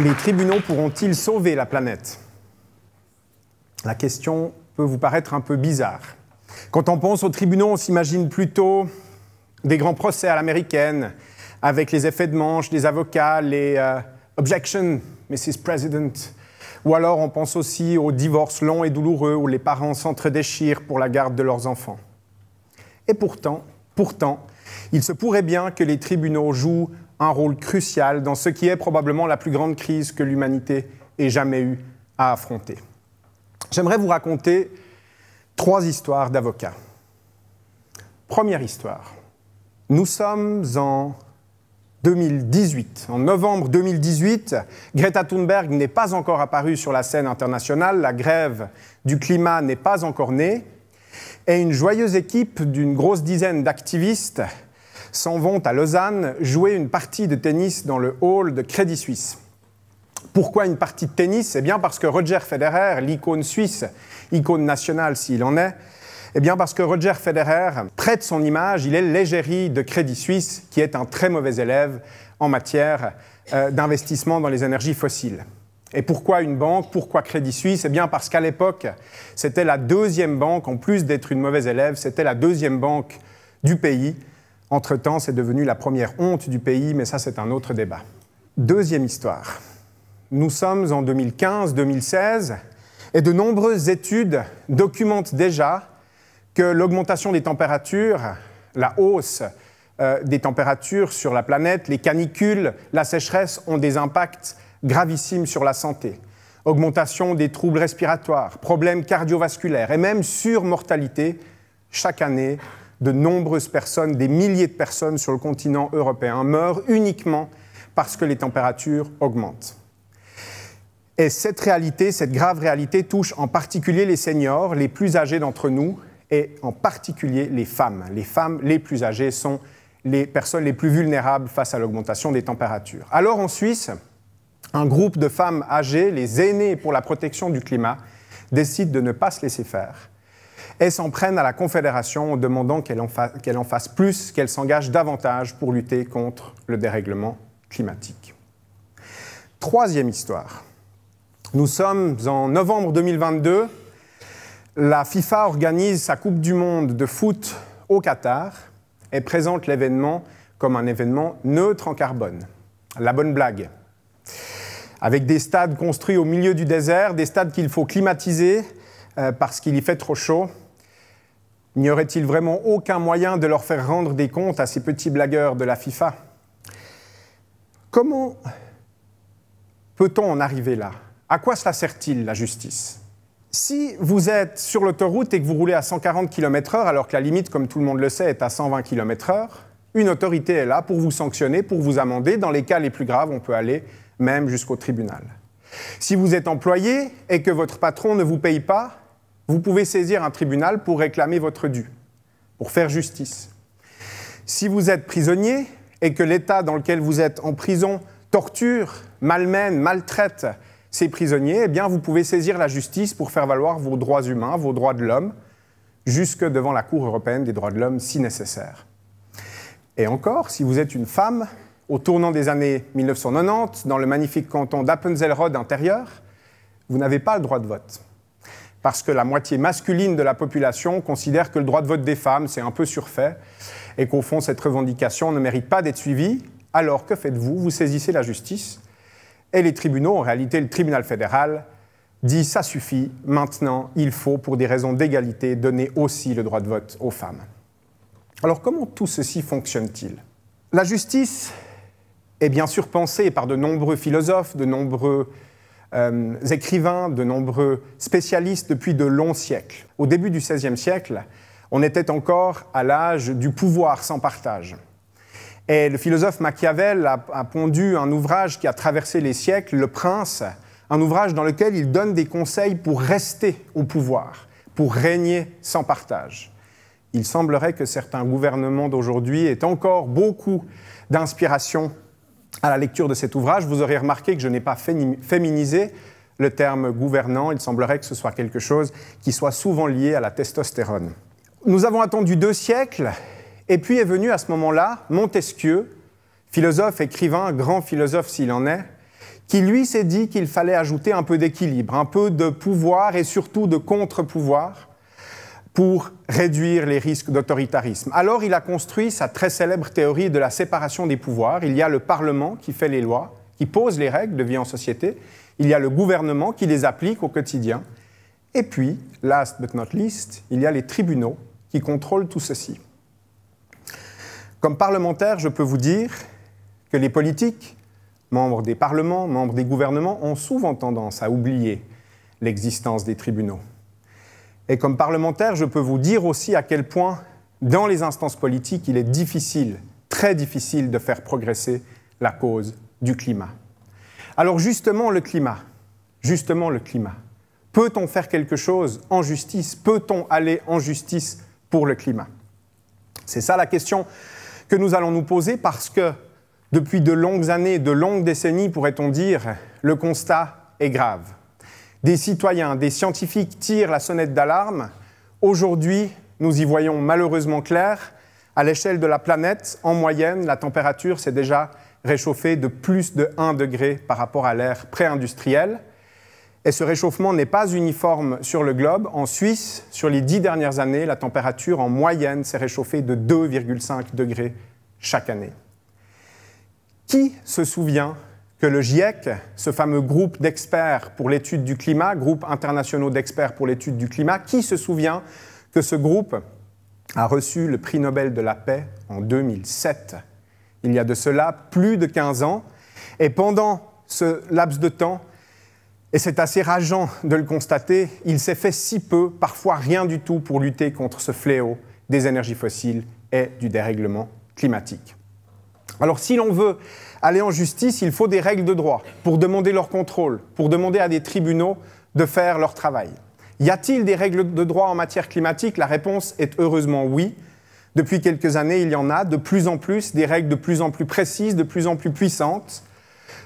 Les tribunaux pourront-ils sauver la planète La question peut vous paraître un peu bizarre. Quand on pense aux tribunaux, on s'imagine plutôt des grands procès à l'américaine, avec les effets de manche, les avocats, les euh, objections, Mrs. President, ou alors on pense aussi aux divorces longs et douloureux où les parents s'entredéchirent pour la garde de leurs enfants. Et pourtant, pourtant, il se pourrait bien que les tribunaux jouent un rôle crucial dans ce qui est probablement la plus grande crise que l'humanité ait jamais eu à affronter. J'aimerais vous raconter trois histoires d'avocats. Première histoire. Nous sommes en 2018. En novembre 2018, Greta Thunberg n'est pas encore apparue sur la scène internationale, la grève du climat n'est pas encore née, et une joyeuse équipe d'une grosse dizaine d'activistes s'en vont à Lausanne jouer une partie de tennis dans le hall de Crédit Suisse. Pourquoi une partie de tennis Eh bien parce que Roger Federer, l'icône suisse, icône nationale s'il en est, eh bien parce que Roger Federer prête son image, il est l'égérie de Crédit Suisse, qui est un très mauvais élève en matière euh, d'investissement dans les énergies fossiles. Et pourquoi une banque Pourquoi Crédit Suisse Eh bien parce qu'à l'époque, c'était la deuxième banque, en plus d'être une mauvaise élève, c'était la deuxième banque du pays. Entre-temps, c'est devenu la première honte du pays, mais ça c'est un autre débat. Deuxième histoire. Nous sommes en 2015-2016 et de nombreuses études documentent déjà que l'augmentation des températures, la hausse euh, des températures sur la planète, les canicules, la sécheresse ont des impacts gravissimes sur la santé. Augmentation des troubles respiratoires, problèmes cardiovasculaires et même surmortalité. Chaque année, de nombreuses personnes, des milliers de personnes sur le continent européen meurent uniquement parce que les températures augmentent. Et cette réalité, cette grave réalité touche en particulier les seniors, les plus âgés d'entre nous, et en particulier les femmes. Les femmes les plus âgées sont les personnes les plus vulnérables face à l'augmentation des températures. Alors en Suisse, un groupe de femmes âgées, les aînées pour la protection du climat, décide de ne pas se laisser faire Elles s'en prennent à la Confédération en demandant qu'elle en fasse plus, qu'elle s'engage davantage pour lutter contre le dérèglement climatique. Troisième histoire. Nous sommes en novembre 2022 la FIFA organise sa Coupe du Monde de foot au Qatar et présente l'événement comme un événement neutre en carbone. La bonne blague. Avec des stades construits au milieu du désert, des stades qu'il faut climatiser euh, parce qu'il y fait trop chaud, n'y aurait-il vraiment aucun moyen de leur faire rendre des comptes à ces petits blagueurs de la FIFA Comment peut-on en arriver là À quoi cela sert-il, la justice si vous êtes sur l'autoroute et que vous roulez à 140 km/h, alors que la limite, comme tout le monde le sait, est à 120 km/h, une autorité est là pour vous sanctionner, pour vous amender. Dans les cas les plus graves, on peut aller même jusqu'au tribunal. Si vous êtes employé et que votre patron ne vous paye pas, vous pouvez saisir un tribunal pour réclamer votre dû, pour faire justice. Si vous êtes prisonnier et que l'État dans lequel vous êtes en prison torture, malmène, maltraite ces prisonniers, eh bien, vous pouvez saisir la justice pour faire valoir vos droits humains, vos droits de l'homme, jusque devant la Cour européenne des droits de l'homme si nécessaire. Et encore, si vous êtes une femme, au tournant des années 1990, dans le magnifique canton d'Appenzell-Rhodes intérieur, vous n'avez pas le droit de vote. Parce que la moitié masculine de la population considère que le droit de vote des femmes, c'est un peu surfait, et qu'au fond, cette revendication ne mérite pas d'être suivie. Alors que faites-vous Vous saisissez la justice et les tribunaux, en réalité le tribunal fédéral, dit ça suffit, maintenant il faut, pour des raisons d'égalité, donner aussi le droit de vote aux femmes. Alors comment tout ceci fonctionne-t-il La justice est bien sûr pensée par de nombreux philosophes, de nombreux euh, écrivains, de nombreux spécialistes depuis de longs siècles. Au début du XVIe siècle, on était encore à l'âge du pouvoir sans partage. Et le philosophe Machiavel a, a, pondu un ouvrage qui a traversé les siècles, Le Prince, un ouvrage dans lequel il donne des conseils pour rester au pouvoir, pour régner sans partage. Il semblerait que certains gouvernements d'aujourd'hui aient encore beaucoup d'inspiration à la lecture de cet ouvrage. Vous aurez remarqué que je n'ai pas féminisé le terme gouvernant. Il semblerait que ce soit quelque chose qui soit souvent lié à la testostérone. Nous avons attendu deux siècles et puis est venu à ce moment-là Montesquieu, philosophe, écrivain, grand philosophe s'il en est, qui lui s'est dit qu'il fallait ajouter un peu d'équilibre, un peu de pouvoir et surtout de contre-pouvoir pour réduire les risques d'autoritarisme. Alors il a construit sa très célèbre théorie de la séparation des pouvoirs. Il y a le Parlement qui fait les lois, qui pose les règles de vie en société, il y a le gouvernement qui les applique au quotidien, et puis, last but not least, il y a les tribunaux qui contrôlent tout ceci. Comme parlementaire, je peux vous dire que les politiques, membres des parlements, membres des gouvernements, ont souvent tendance à oublier l'existence des tribunaux. Et comme parlementaire, je peux vous dire aussi à quel point, dans les instances politiques, il est difficile, très difficile, de faire progresser la cause du climat. Alors justement, le climat, justement le climat. Peut-on faire quelque chose en justice Peut-on aller en justice pour le climat C'est ça la question que nous allons nous poser parce que depuis de longues années, de longues décennies, pourrait-on dire, le constat est grave. Des citoyens, des scientifiques tirent la sonnette d'alarme. Aujourd'hui, nous y voyons malheureusement clair. À l'échelle de la planète, en moyenne, la température s'est déjà réchauffée de plus de 1 degré par rapport à l'ère pré-industrielle. Et ce réchauffement n'est pas uniforme sur le globe. En Suisse, sur les dix dernières années, la température en moyenne s'est réchauffée de 2,5 degrés chaque année. Qui se souvient que le GIEC, ce fameux groupe d'experts pour l'étude du climat, groupe international d'experts pour l'étude du climat, qui se souvient que ce groupe a reçu le prix Nobel de la paix en 2007, il y a de cela plus de 15 ans, et pendant ce laps de temps, et c'est assez rageant de le constater, il s'est fait si peu, parfois rien du tout, pour lutter contre ce fléau des énergies fossiles et du dérèglement climatique. Alors si l'on veut aller en justice, il faut des règles de droit pour demander leur contrôle, pour demander à des tribunaux de faire leur travail. Y a-t-il des règles de droit en matière climatique La réponse est heureusement oui. Depuis quelques années, il y en a de plus en plus, des règles de plus en plus précises, de plus en plus puissantes.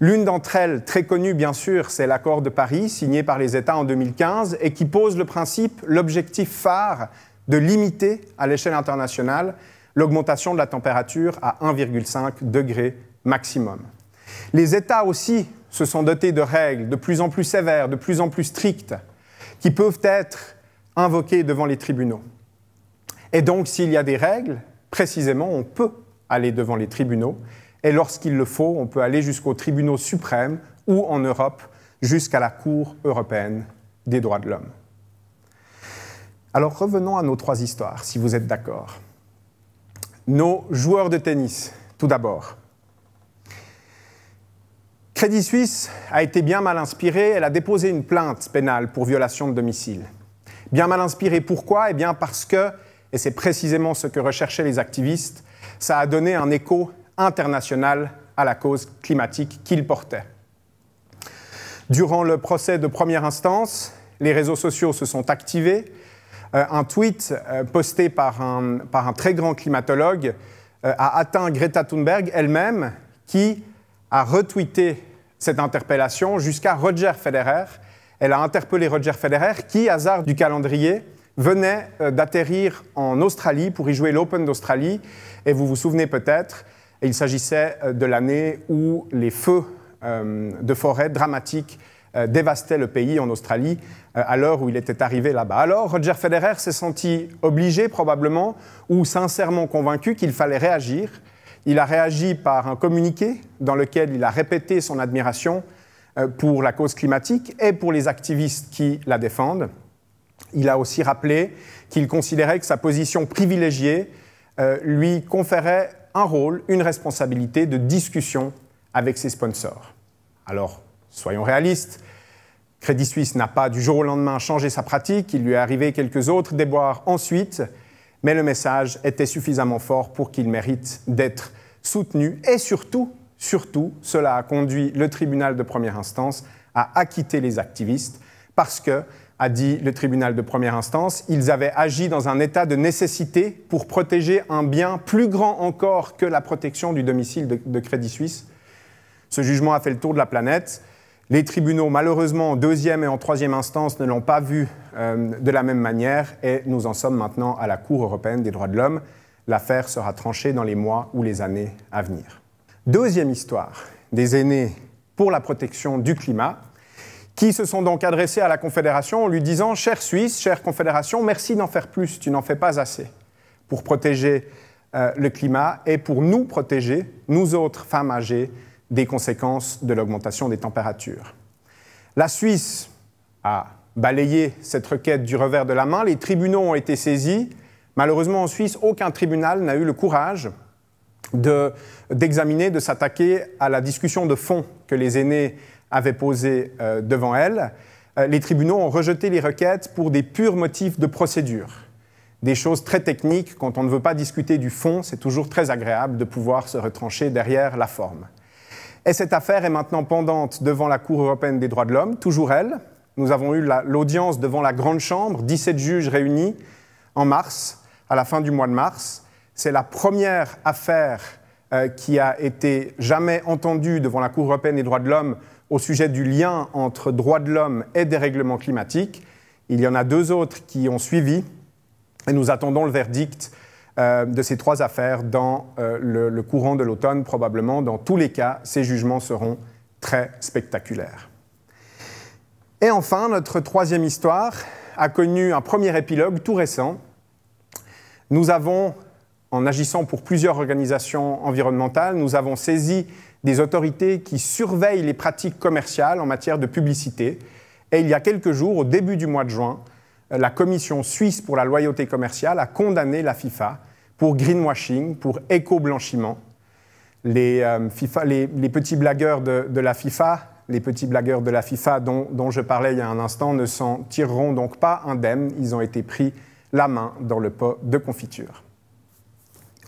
L'une d'entre elles, très connue bien sûr, c'est l'accord de Paris, signé par les États en 2015, et qui pose le principe, l'objectif phare de limiter à l'échelle internationale l'augmentation de la température à 1,5 degré maximum. Les États aussi se sont dotés de règles de plus en plus sévères, de plus en plus strictes, qui peuvent être invoquées devant les tribunaux. Et donc, s'il y a des règles, précisément, on peut aller devant les tribunaux et lorsqu'il le faut, on peut aller jusqu'au tribunal suprême ou en Europe jusqu'à la Cour européenne des droits de l'homme. Alors revenons à nos trois histoires, si vous êtes d'accord. Nos joueurs de tennis, tout d'abord. Crédit Suisse a été bien mal inspirée, elle a déposé une plainte pénale pour violation de domicile. Bien mal inspirée pourquoi Eh bien parce que, et c'est précisément ce que recherchaient les activistes, ça a donné un écho International à la cause climatique qu'il portait. Durant le procès de première instance, les réseaux sociaux se sont activés. Euh, un tweet euh, posté par un, par un, très grand climatologue euh, a atteint Greta Thunberg elle-même, qui a retweeté cette interpellation jusqu'à Roger Federer. Elle a interpellé Roger Federer, qui, hasard du calendrier, venait d'atterrir en Australie pour y jouer l'Open d'Australie. Et vous vous souvenez peut-être, il s'agissait euh, de l'année où les feux euh, de forêt dramatiques euh, dévastaient le pays en Australie à l'heure où il était arrivé là-bas. Alors Roger Federer s'est senti obligé probablement ou sincèrement convaincu qu'il fallait réagir. Il a réagi par un communiqué dans lequel il a répété son admiration pour la cause climatique et pour les activistes qui la défendent. Il a aussi rappelé qu'il considérait que sa position privilégiée euh, lui conférait un rôle, une responsabilité de discussion avec ses sponsors. Alors, soyons réalistes, Crédit Suisse n'a pas du jour au lendemain changé sa pratique, il lui est arrivé quelques autres déboires ensuite, mais le message était suffisamment fort pour qu'il mérite d'être soutenu et surtout, surtout, cela a conduit le tribunal de première instance à acquitter les activistes parce que a dit le tribunal de première instance, ils avaient agi dans un état de nécessité pour protéger un bien plus grand encore que la protection du domicile de, Crédit Suisse. Ce jugement a fait le tour de la planète. Les tribunaux, malheureusement, en deuxième et en troisième instance, ne l'ont pas vu euh, de la même manière et nous en sommes maintenant à la Cour européenne des droits de l'homme. L'affaire sera tranchée dans les mois ou les années à venir. Deuxième histoire des aînés pour la protection du climat, qui se sont donc adressés à la Confédération en lui disant Chère Suisse, chère Confédération, merci d'en faire plus, tu n'en fais pas assez pour protéger euh, le climat et pour nous protéger, nous autres femmes âgées, des conséquences de l'augmentation des températures. La Suisse a balayé cette requête du revers de la main, les tribunaux ont été saisis. Malheureusement, en Suisse, aucun tribunal n'a eu le courage d'examiner, de, de s'attaquer à la discussion de fond que les aînés avait posé euh, devant elle, euh, les tribunaux ont rejeté les requêtes pour des purs motifs de procédure. Des choses très techniques, quand on ne veut pas discuter du fond, c'est toujours très agréable de pouvoir se retrancher derrière la forme. Et cette affaire est maintenant pendante devant la Cour européenne des droits de l'homme, toujours elle. Nous avons eu l'audience devant la Grande Chambre, 17 juges réunis en mars, à la fin du mois de mars. C'est la première affaire euh, qui a été jamais entendue devant la Cour européenne des droits de l'homme au sujet du lien entre droits de l'homme et dérèglement climatique. Il y en a deux autres qui ont suivi et nous attendons le verdict euh, de ces trois affaires dans euh, le courant de l'automne probablement. Dans tous les cas, ces jugements seront très spectaculaires. Et enfin, notre troisième histoire a connu un premier épilogue tout récent. Nous avons, en agissant pour plusieurs organisations environnementales, nous avons saisi des autorités qui surveillent les pratiques commerciales en matière de publicité. Et il y a quelques jours, au début du mois de juin, la Commission suisse pour la loyauté commerciale a condamné la FIFA pour greenwashing, pour éco-blanchiment. Les, euh, petits blagueurs de, la FIFA, les petits blagueurs de la FIFA dont, dont je parlais il y a un instant, ne s'en tireront donc pas indemnes. Ils ont été pris la main dans le pot de confiture.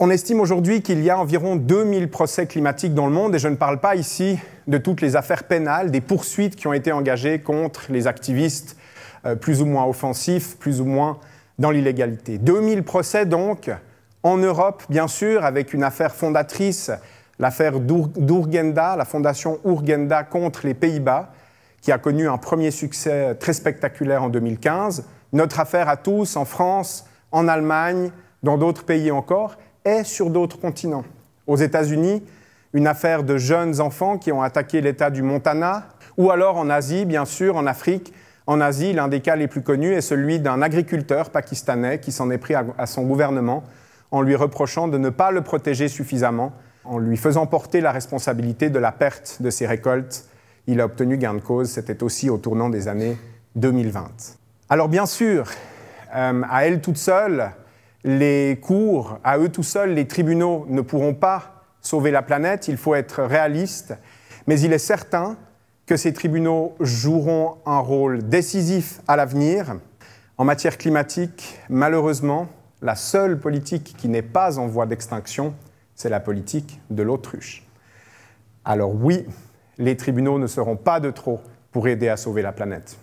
On estime aujourd'hui qu'il y a environ 2000 procès climatiques dans le monde et je ne parle pas ici de toutes les affaires pénales, des poursuites qui ont été engagées contre les activistes euh, plus ou moins offensifs, plus ou moins dans l'illégalité. 2000 procès donc en Europe, bien sûr, avec une affaire fondatrice, l'affaire d'Urgenda, la fondation Urgenda contre les Pays-Bas, qui a connu un premier succès très spectaculaire en 2015. Notre affaire à tous en France, en Allemagne, dans d'autres pays encore et sur d'autres continents. Aux États-Unis, une affaire de jeunes enfants qui ont attaqué l'État du Montana, ou alors en Asie, bien sûr, en Afrique. En Asie, l'un des cas les plus connus est celui d'un agriculteur pakistanais qui s'en est pris à son gouvernement en lui reprochant de ne pas le protéger suffisamment, en lui faisant porter la responsabilité de la perte de ses récoltes. Il a obtenu gain de cause, c'était aussi au tournant des années 2020. Alors bien sûr, euh, à elle toute seule, les cours, à eux tout seuls, les tribunaux ne pourront pas sauver la planète, il faut être réaliste, mais il est certain que ces tribunaux joueront un rôle décisif à l'avenir. En matière climatique, malheureusement, la seule politique qui n'est pas en voie d'extinction, c'est la politique de l'autruche. Alors oui, les tribunaux ne seront pas de trop pour aider à sauver la planète.